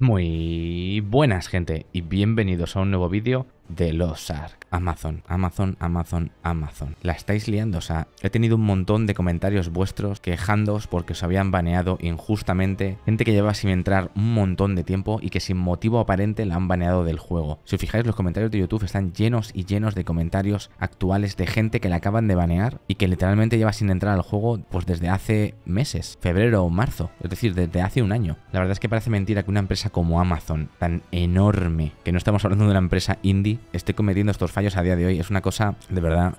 Muy buenas gente y bienvenidos a un nuevo vídeo de los ARC. Amazon, Amazon, Amazon, Amazon. La estáis liando, o sea, he tenido un montón de comentarios vuestros quejándoos porque os habían baneado injustamente. Gente que lleva sin entrar un montón de tiempo y que sin motivo aparente la han baneado del juego. Si os fijáis, los comentarios de YouTube están llenos y llenos de comentarios actuales de gente que la acaban de banear y que literalmente lleva sin entrar al juego pues desde hace meses, febrero o marzo, es decir, desde hace un año. La verdad es que parece mentira que una empresa como Amazon, tan enorme, que no estamos hablando de una empresa indie, esté cometiendo estos fallos a día de hoy. Es una cosa de verdad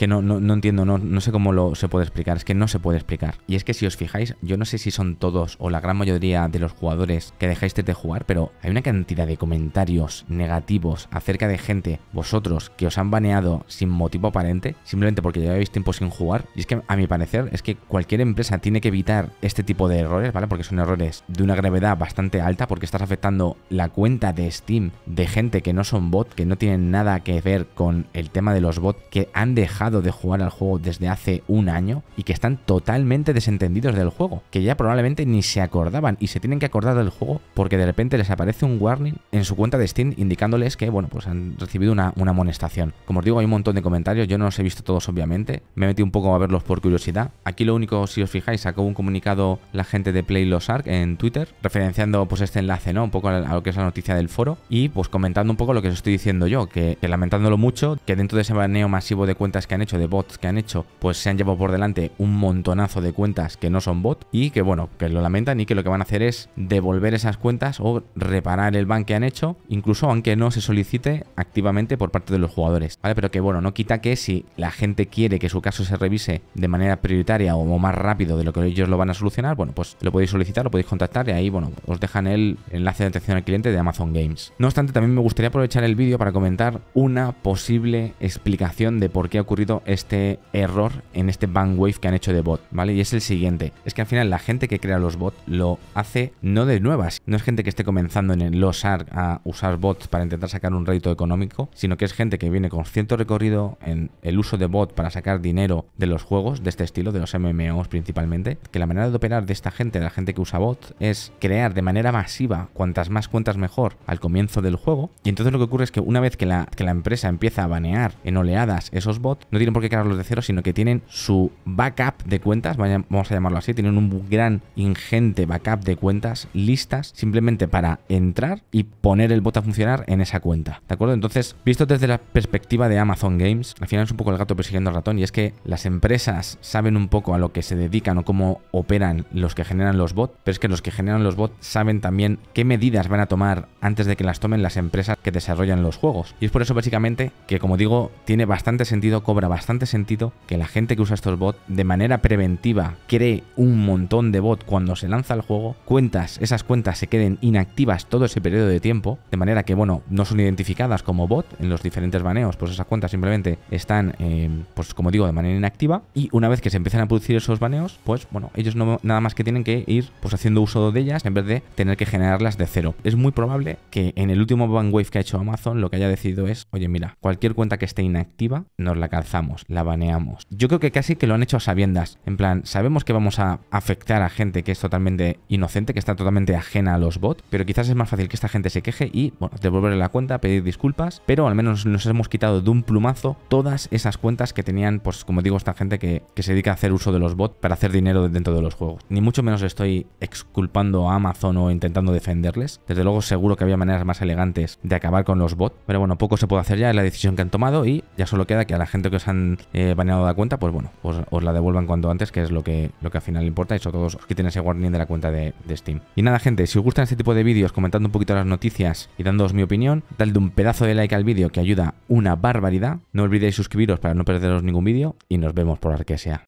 que no, entiendo, no, no, sé cómo lo se puede explicar, es que no se puede explicar. Y es que si os fijáis, yo no sé si son todos o la gran mayoría de los jugadores que dejáis de jugar, pero hay una cantidad de comentarios negativos acerca de gente, vosotros, que os han baneado sin motivo aparente, simplemente porque lleváis tiempo sin jugar. Y es que a mi parecer es que cualquier empresa tiene que evitar este tipo de errores, ¿vale? Porque son errores de una gravedad bastante alta, porque estás afectando la cuenta de Steam de gente que no son bots que no tienen nada que ver con el tema de los bots, que han dejado de jugar al juego desde hace un año y que están totalmente desentendidos del juego, que ya probablemente ni se acordaban y se tienen que acordar del juego porque de repente les aparece un warning en su cuenta de Steam indicándoles que, bueno, pues han recibido una, amonestación. Como os digo, hay un montón de comentarios, yo no los he visto todos obviamente, me metí un poco a verlos por curiosidad. Aquí lo único, si os fijáis, sacó un comunicado la gente de Play Los Ark en Twitter, referenciando pues este enlace, ¿no? Un poco a lo que es la noticia del foro y pues comentando un poco lo que os estoy diciendo yo, que, que lamentándolo mucho, que dentro de ese baneo masivo de cuentas que han hecho, de bots que han hecho, pues se han llevado por delante un montonazo de cuentas que no son bot y que bueno, que lo lamentan y que lo que van a hacer es devolver esas cuentas o reparar el ban que han hecho, incluso aunque no se solicite activamente por parte de los jugadores, ¿vale? Pero que bueno, no quita que si la gente quiere que su caso se revise de manera prioritaria o más rápido de lo que ellos lo van a solucionar, bueno, pues lo podéis solicitar, lo podéis contactar y ahí, bueno, os dejan el enlace de atención al cliente de Amazon Games. No obstante, también me gustaría aprovechar el vídeo para comentar una posible explicación de por qué ha ocurrido este error en este wave que han hecho de bot, ¿vale? Y es el siguiente, es que al final la gente que crea los bots lo hace no de nuevas, no es gente que esté comenzando en los ARC a usar bots para intentar sacar un rédito económico, sino que es gente que viene con cierto recorrido en el uso de bot para sacar dinero de los juegos de este estilo, de los MMOs principalmente, que la manera de operar de esta gente, de la gente que usa bots, es crear de manera masiva cuantas más cuentas mejor al comienzo del juego, y entonces lo que ocurre es que una vez que la, que la empresa empieza a banear en oleadas esos bots, no tienen por qué crearlos de cero, sino que tienen su backup de cuentas, vamos a llamarlo así, tienen un gran ingente backup de cuentas listas simplemente para entrar y poner el bot a funcionar en esa cuenta. ¿De acuerdo? Entonces, visto desde la perspectiva de Amazon Games, al final es un poco el gato persiguiendo al ratón y es que las empresas saben un poco a lo que se dedican o cómo operan los que generan los bots, pero es que los que generan los bots saben también qué medidas van a tomar antes de que las tomen las empresas que desarrollan los juegos. Y es por eso básicamente que, como digo, tiene bastante sentido cobrar bastante sentido que la gente que usa estos bots de manera preventiva cree un montón de bots cuando se lanza el juego, cuentas, esas cuentas se queden inactivas todo ese periodo de tiempo, de manera que, bueno, no son identificadas como bot en los diferentes baneos, pues esas cuentas simplemente están, em, pues como digo, de manera inactiva y una vez que se empiezan a producir esos baneos, pues bueno, ellos no, nada más que tienen que ir pues haciendo uso de ellas en vez de tener que generarlas de cero. Es muy probable que en el último ban wave que ha hecho Amazon lo que haya decidido es, oye mira, cualquier cuenta que esté inactiva nos la calza la baneamos. Yo creo que casi que lo han hecho a sabiendas. En plan, sabemos que vamos a afectar a gente que es totalmente inocente, que está totalmente ajena a los bots, pero quizás es más fácil que esta gente se queje y, bueno, devolverle la cuenta, pedir disculpas, pero al menos nos hemos quitado de un plumazo todas esas cuentas que tenían, pues como digo, esta gente que, que se dedica a hacer uso de los bots para hacer dinero dentro de los juegos. Ni mucho menos estoy exculpando a Amazon o intentando defenderles. Desde luego seguro que había maneras más elegantes de acabar con los bots, pero bueno, poco se puede hacer ya, es la decisión que han tomado y ya solo queda que a la gente que han eh, baneado la cuenta, pues bueno, os, la devuelvan cuanto antes, que es lo que, lo que al final importa, y todos todo os quiten ese warning de la cuenta de, Steam. Y nada, gente, si os gustan este tipo de vídeos, comentando un poquito las noticias y dándoos mi opinión, dadle un pedazo de like al vídeo que ayuda una barbaridad. No olvidéis suscribiros para no perderos ningún vídeo y nos vemos por la que sea.